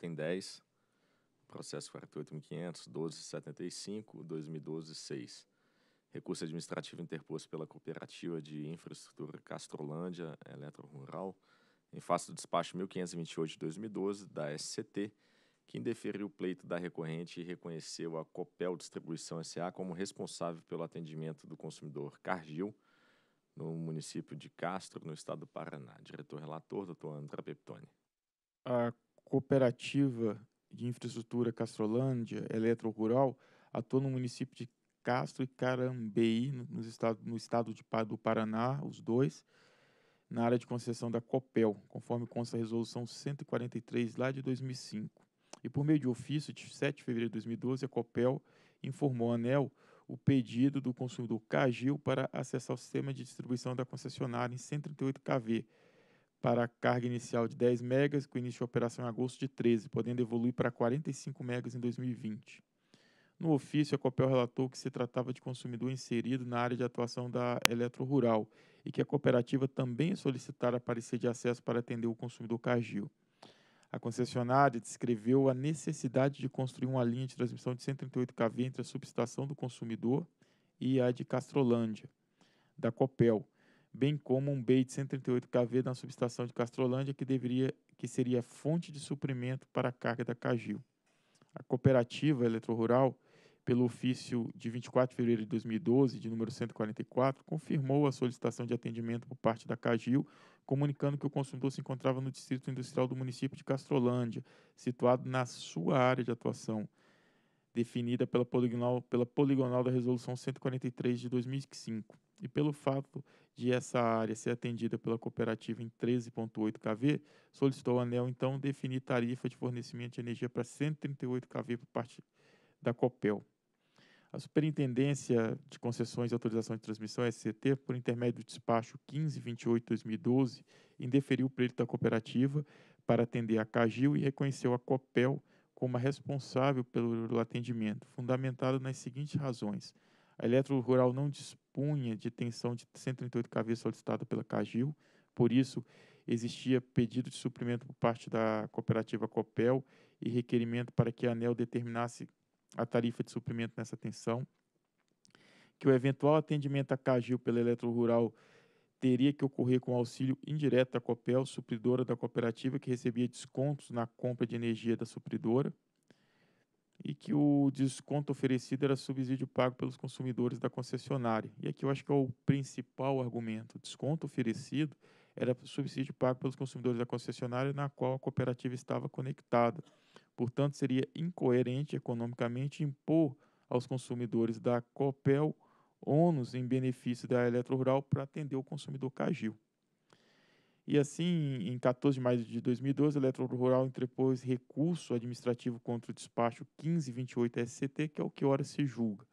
tem 10, processo 48.500, 1275, 2012, 6. Recurso administrativo interposto pela Cooperativa de Infraestrutura Castrolândia Eletro Rural, em face do despacho 1528 de 2012 da SCT, que indeferiu o pleito da recorrente e reconheceu a Copel Distribuição SA como responsável pelo atendimento do consumidor CarGil no município de Castro, no estado do Paraná. Diretor relator, doutor André Peptoni. A cooperativa de infraestrutura Castrolândia Eletro Rural atua no município de Castro e Carambeí, no estado, no estado de, do Paraná, os dois, na área de concessão da COPEL, conforme consta a resolução 143 lá de 2005. E por meio de ofício de 7 de fevereiro de 2012, a COPEL informou a ANEL o pedido do consumidor Cagil para acessar o sistema de distribuição da concessionária em 138 kV, para a carga inicial de 10 megas, com início de operação em agosto de 13, podendo evoluir para 45 megas em 2020. No ofício, a Copel relatou que se tratava de consumidor inserido na área de atuação da Eletro Rural e que a cooperativa também solicitara parecer de acesso para atender o consumidor Cargill. A concessionária descreveu a necessidade de construir uma linha de transmissão de 138 kV entre a subestação do consumidor e a de Castrolândia, da Copel, bem como um BEI de 138kV na subestação de Castrolândia, que, deveria, que seria fonte de suprimento para a carga da Cagil. A cooperativa Eletrorural, pelo ofício de 24 de fevereiro de 2012, de número 144, confirmou a solicitação de atendimento por parte da Cagil, comunicando que o consumidor se encontrava no distrito industrial do município de Castrolândia, situado na sua área de atuação, definida pela poligonal, pela poligonal da Resolução 143 de 2005 e pelo fato de essa área ser atendida pela cooperativa em 13,8 kV, solicitou a ANEL, então, definir tarifa de fornecimento de energia para 138 kV por parte da COPEL. A Superintendência de Concessões e Autorização de Transmissão, SCT, por intermédio do despacho 1528-2012, indeferiu o pleito da cooperativa para atender a CAGIL e reconheceu a COPEL como a responsável pelo atendimento, fundamentado nas seguintes razões – a Eletro Rural não dispunha de tensão de 138 kV solicitada pela Cagil, por isso existia pedido de suprimento por parte da cooperativa Copel e requerimento para que a ANEL determinasse a tarifa de suprimento nessa tensão, que o eventual atendimento à Cagil pela Eletro Rural teria que ocorrer com auxílio indireto da Copel, supridora da cooperativa, que recebia descontos na compra de energia da supridora e que o desconto oferecido era subsídio pago pelos consumidores da concessionária. E aqui eu acho que é o principal argumento. O desconto oferecido era subsídio pago pelos consumidores da concessionária na qual a cooperativa estava conectada. Portanto, seria incoerente economicamente impor aos consumidores da COPEL ônus em benefício da Eletrorural para atender o consumidor Cagil. E assim, em 14 de maio de 2012, a Eletro Rural interpôs recurso administrativo contra o despacho 1528 SCT, que é o que ora se julga.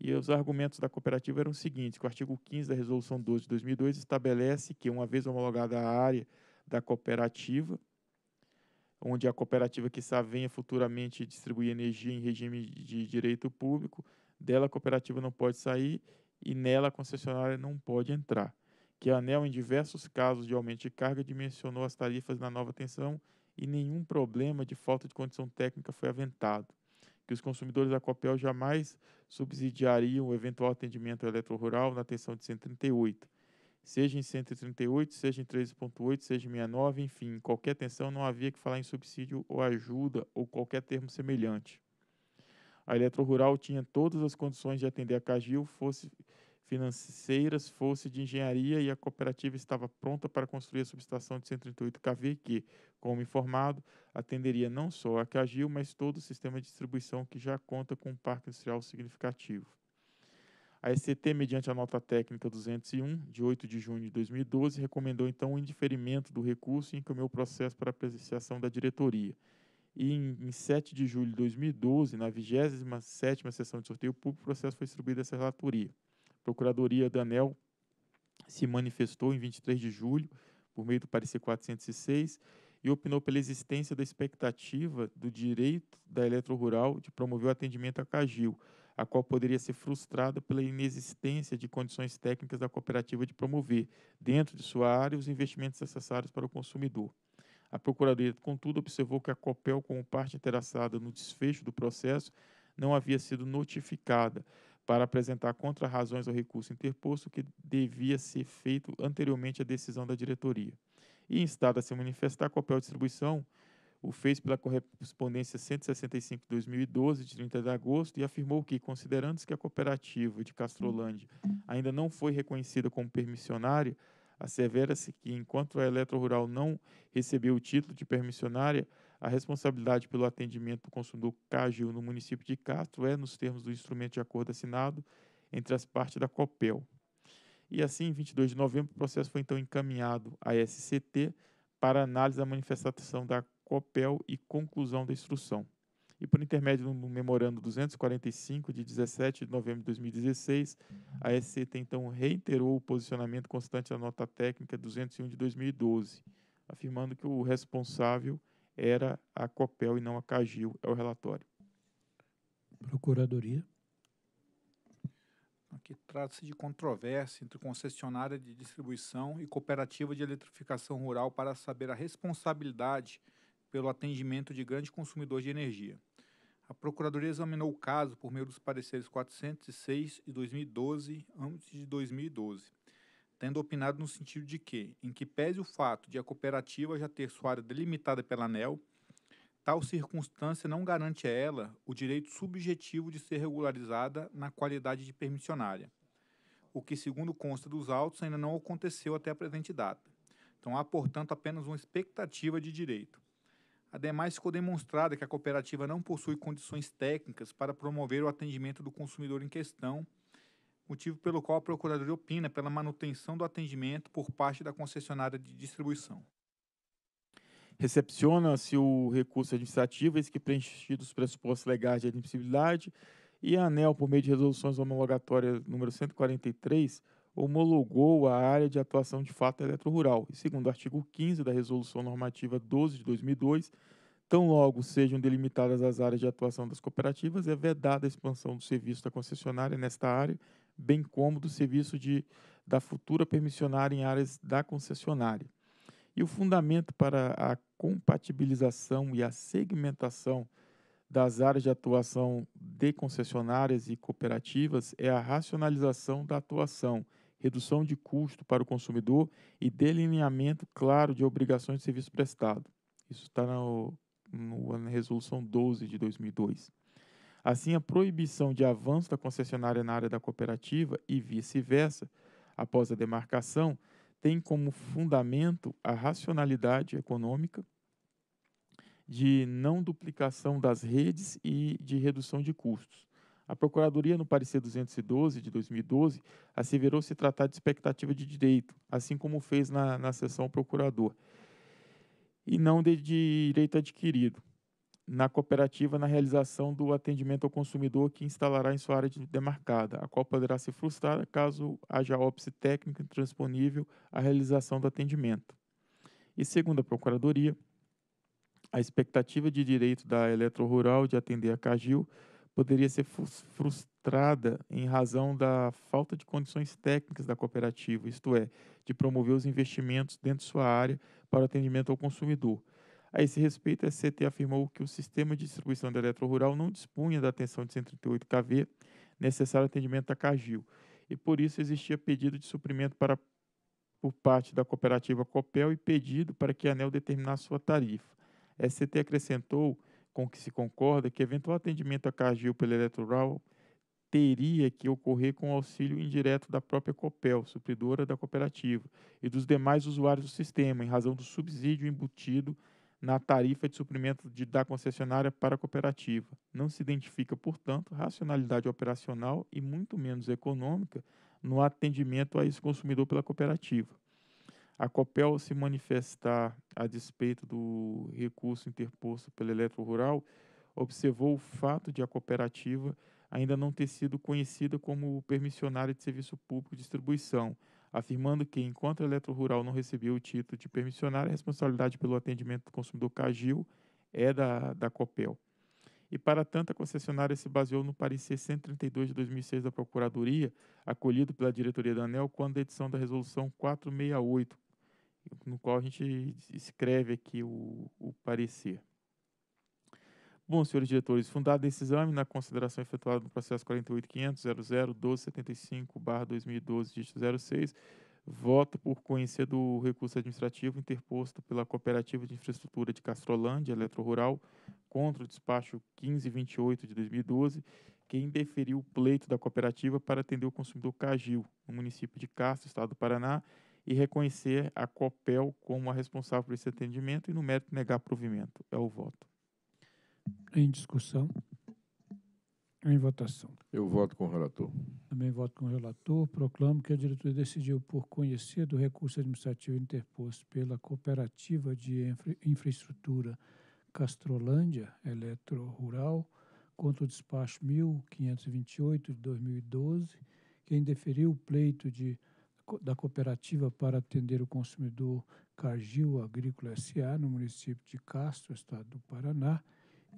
E os argumentos da cooperativa eram os seguintes, que o artigo 15 da Resolução 12 de 2002 estabelece que, uma vez homologada a área da cooperativa, onde a cooperativa que venha futuramente distribuir energia em regime de direito público, dela a cooperativa não pode sair e nela a concessionária não pode entrar que a ANEL, em diversos casos de aumento de carga, dimensionou as tarifas na nova tensão e nenhum problema de falta de condição técnica foi aventado. Que os consumidores da Copel jamais subsidiariam o eventual atendimento Rural na tensão de 138. Seja em 138, seja em 13.8, seja em 69, enfim, em qualquer tensão não havia que falar em subsídio ou ajuda ou qualquer termo semelhante. A Eletrorural tinha todas as condições de atender a Cagil, fosse financeiras fosse de engenharia e a cooperativa estava pronta para construir a subestação de 138 kV que, como informado, atenderia não só a Cagil, mas todo o sistema de distribuição que já conta com um parque industrial significativo. A ECT, mediante a nota técnica 201, de 8 de junho de 2012, recomendou então o indiferimento do recurso e encaminhou o processo para apreciação da diretoria. E em, em 7 de julho de 2012, na 27ª sessão de sorteio público, o processo foi distribuído a essa relatoria. Procuradoria da ANEL se manifestou em 23 de julho, por meio do parecer 406, e opinou pela existência da expectativa do direito da Eletrorural de promover o atendimento à CAGIL, a qual poderia ser frustrada pela inexistência de condições técnicas da cooperativa de promover, dentro de sua área, os investimentos necessários para o consumidor. A Procuradoria, contudo, observou que a COPEL, como parte interessada no desfecho do processo, não havia sido notificada, para apresentar contra-razões ao recurso interposto que devia ser feito anteriormente à decisão da diretoria. E, instada a se manifestar, Copel Distribuição o fez pela correspondência 165 2012, de 30 de agosto, e afirmou que, considerando-se que a cooperativa de Castrolândia ainda não foi reconhecida como permissionária, assevera-se que, enquanto a Eletro Rural não recebeu o título de permissionária, a responsabilidade pelo atendimento do consumidor CAGIL no município de Castro é nos termos do instrumento de acordo assinado entre as partes da COPEL. E assim, em 22 de novembro, o processo foi então encaminhado à SCT para análise da manifestação da COPEL e conclusão da instrução. E por intermédio do memorando 245 de 17 de novembro de 2016, a SCT então reiterou o posicionamento constante da nota técnica 201 de 2012, afirmando que o responsável era a COPEL e não a CAGIL, é o relatório. Procuradoria. Aqui trata-se de controvérsia entre concessionária de distribuição e cooperativa de eletrificação rural para saber a responsabilidade pelo atendimento de grande consumidor de energia. A Procuradoria examinou o caso por meio dos pareceres 406 e 2012, ambos de 2012 tendo opinado no sentido de que, em que pese o fato de a cooperativa já ter sua área delimitada pela ANEL, tal circunstância não garante a ela o direito subjetivo de ser regularizada na qualidade de permissionária, o que, segundo consta dos autos, ainda não aconteceu até a presente data. Então há, portanto, apenas uma expectativa de direito. Ademais, ficou demonstrada que a cooperativa não possui condições técnicas para promover o atendimento do consumidor em questão motivo pelo qual a Procuradoria opina pela manutenção do atendimento por parte da concessionária de distribuição. Recepciona-se o recurso administrativo, eis que preenchido os pressupostos legais de admissibilidade, e a ANEL, por meio de resoluções homologatórias número 143, homologou a área de atuação de fato eletrorural. E segundo o artigo 15 da Resolução Normativa 12 de 2002, tão logo sejam delimitadas as áreas de atuação das cooperativas, é vedada a expansão do serviço da concessionária nesta área bem como do serviço de, da futura permissionária em áreas da concessionária. E o fundamento para a compatibilização e a segmentação das áreas de atuação de concessionárias e cooperativas é a racionalização da atuação, redução de custo para o consumidor e delineamento claro de obrigações de serviço prestado. Isso está na resolução 12 de 2002. Assim, a proibição de avanço da concessionária na área da cooperativa e vice-versa, após a demarcação, tem como fundamento a racionalidade econômica de não duplicação das redes e de redução de custos. A Procuradoria, no parecer 212 de 2012, asseverou se tratar de expectativa de direito, assim como fez na, na sessão procurador, e não de direito adquirido na cooperativa na realização do atendimento ao consumidor que instalará em sua área de demarcada, a qual poderá ser frustrada caso haja óbice técnica intransponível à realização do atendimento. E segundo a Procuradoria, a expectativa de direito da Eletrorural de atender a Cagil poderia ser frustrada em razão da falta de condições técnicas da cooperativa, isto é, de promover os investimentos dentro de sua área para o atendimento ao consumidor, a esse respeito, a SCT afirmou que o sistema de distribuição da Rural não dispunha da atenção de 138 kV necessário ao atendimento da Cargill, e por isso existia pedido de suprimento para, por parte da cooperativa Copel e pedido para que a ANEL determinasse sua tarifa. A SCT acrescentou, com que se concorda, que eventual atendimento a Cargill pela Rural teria que ocorrer com auxílio indireto da própria Copel, supridora da cooperativa, e dos demais usuários do sistema, em razão do subsídio embutido na tarifa de suprimento de, da concessionária para a cooperativa. Não se identifica, portanto, racionalidade operacional e muito menos econômica no atendimento a esse consumidor pela cooperativa. A COPEL se manifestar a despeito do recurso interposto pela Eletro Rural, observou o fato de a cooperativa ainda não ter sido conhecida como permissionária de serviço público de distribuição, afirmando que, enquanto a Eletrorural não recebeu o título de permissionário, a responsabilidade pelo atendimento do consumidor CAGIL é da, da COPEL. E, para tanto, a concessionária se baseou no parecer 132 de 2006 da Procuradoria, acolhido pela diretoria da ANEL, quando a edição da Resolução 468, no qual a gente escreve aqui o, o parecer. Bom, senhores diretores, fundado esse exame na consideração efetuada no processo 48.500.00.1275-2012, dígito 06, voto por conhecer do recurso administrativo interposto pela Cooperativa de Infraestrutura de Castrolândia, Eletrorural, contra o despacho 1528 de 2012, que indeferiu o pleito da cooperativa para atender o consumidor Cagil, no município de Castro, estado do Paraná, e reconhecer a COPEL como a responsável por esse atendimento e, no mérito, negar provimento. É o voto. Em discussão? Em votação. Eu voto com o relator. Também voto com o relator. Proclamo que a diretoria decidiu, por conhecer do recurso administrativo interposto pela Cooperativa de Infra Infraestrutura Castrolândia Eletro Rural, contra o despacho 1528 de 2012, que indeferiu o pleito de, da cooperativa para atender o consumidor Cargil Agrícola S.A. no município de Castro, estado do Paraná,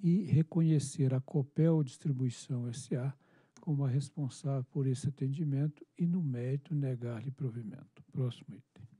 e reconhecer a Copel Distribuição S.A. como a responsável por esse atendimento e, no mérito, negar-lhe provimento. Próximo item.